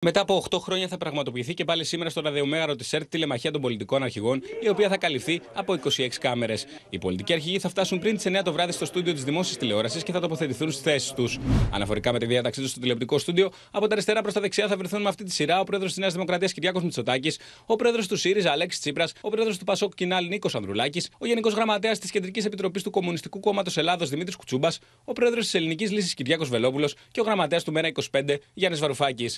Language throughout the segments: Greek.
Μετά από 8 χρόνια θα πραγματοποιηθεί και πάλι σήμερα στο ραδιομέγαρο της ΕΡΤ τηλεμαχία των πολιτικών αρχηγών, η οποία θα καλυφθεί από 26 κάμερες. Οι πολιτικοί αρχηγοί θα φτάσουν πριν τις 9 το βράδυ στο στούντιο της δημόσιας τηλεόρασης και θα τοποθετηθούν στις θέσεις τους. Αναφορικά με τη διάταξή τους στο τηλεοπτικό στούντιο, από τα αριστερά προς τα δεξιά θα βρεθούν με αυτή τη σειρά ο πρόεδρος της Νέας Δημοκρατίας Κυριάκος Μητσοτάκης, ο πρόεδρος του ΣΥΡΙΖΑ Αλέξης Τσίπρας, ο πρόεδρος του Πασόκ Κινάλ Νίκος Ανδρουλάκης, ο Γενικός Γραμματέας της Κεντρικής Επιτροπής του Κομμουνιστικού Κόμματος Ελλάδος Δημήτρης Κουτσούμπας, ο πρόεδρος της Ελληνικής Λύσης Κυριάκος Βελόπουλος και ο γραμματέας του Μέρα 25 Γιάννης Βαρουφάκης.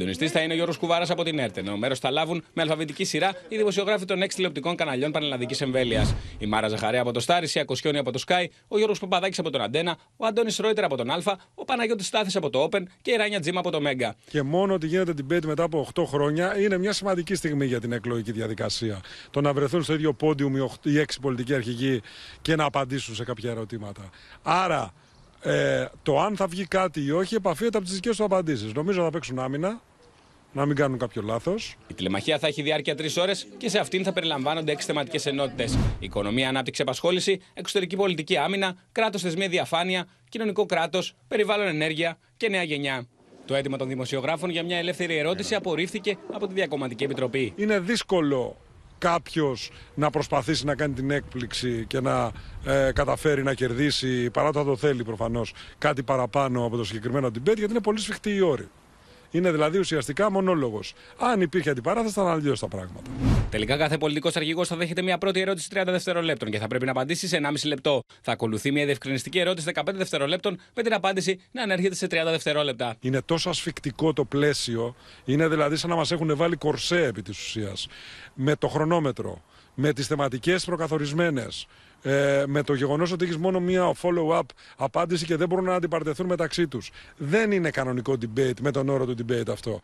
Συντονιστής θα είναι ο Γιώργος Κουβάρας από την ΕΡΤΕ. Ενώ μέρος θα λάβουν με αλφαβητική σειρά οι δημοσιογράφοι των εξι τηλεοπτικών καναλιών Πανελλαδικής Εμβέλειας. Η Μάρα Ζαχαρέα από το Στάρι, η Ακοσιόνη από το Σκάι, ο Γιώργος Παπαδάκης από τον Αντένα, ο Αντώνης Ρόιτερ από τον Α, ο Παναγιώτης Στάθης από το Open και η Ράνια Τζίμα από το Μέγκα. Και μόνο ότι γίνεται την Πέτ μετά από 8 χρόνια είναι μια σημαντική στιγμή για την εκλογική διαδικασία. Το να βρεθούν στο ίδιο πόντιουμ οι έξι πολιτικοί αρχηγοί και να απαντήσουν σε κάποια ερωτήματα. Άρα ε, το αν θα βγει κάτι ή όχι επαφείται από τις δικές του απαντήσεις. Νομίζω θα παίξουν άμυνα να μην κάνουν κάποιο λάθος. Η τηλεμαχία θα έχει διάρκεια τρεις ώρες και σε αυτήν θα περιλαμβάνονται έξι θεματικές ενότητες: Οικονομία, ανάπτυξη, απασχόληση, εξωτερική πολιτική άμυνα, κράτος θεσμία διαφάνεια, κοινωνικό κράτος, περιβάλλον ενέργεια και νέα γενιά. Το αίτημα των δημοσιογράφων για μια ελεύθερη ερώτηση απορρίφθηκε από τη Διακομματική Επιτροπή. Είναι δύσκολο κάποιος να προσπαθήσει να κάνει την έκπληξη και να ε, καταφέρει να κερδίσει, παρά το το θέλει προφανώς, κάτι παραπάνω από το συγκεκριμένο debate, γιατί είναι πολύ σφιχτή η όρη. Είναι δηλαδή ουσιαστικά μονόλογος. Αν υπήρχε αντιπαράθεση, θα ήταν αλλιώς τα πράγματα. Τελικά, κάθε πολιτικός αρχηγός θα δέχεται μια πρώτη ερώτηση 30 δευτερολέπτων και θα πρέπει να απαντήσει σε 1,5 λεπτό. Θα ακολουθεί μια διευκρινιστική ερώτηση 15 δευτερολέπτων με την απάντηση να ανέρχεται σε 30 δευτερόλεπτα. Είναι τόσο ασφικτικό το πλαίσιο, είναι δηλαδή σαν να μας έχουν βάλει κορσέ επί της ουσίας με το χρονόμετρο με τις θεματικές προκαθορισμένες, ε, με το γεγονός ότι έχεις μόνο μία follow-up απάντηση και δεν μπορούν να αντιπαρτεθούν μεταξύ τους. Δεν είναι κανονικό debate με τον όρο του debate αυτό.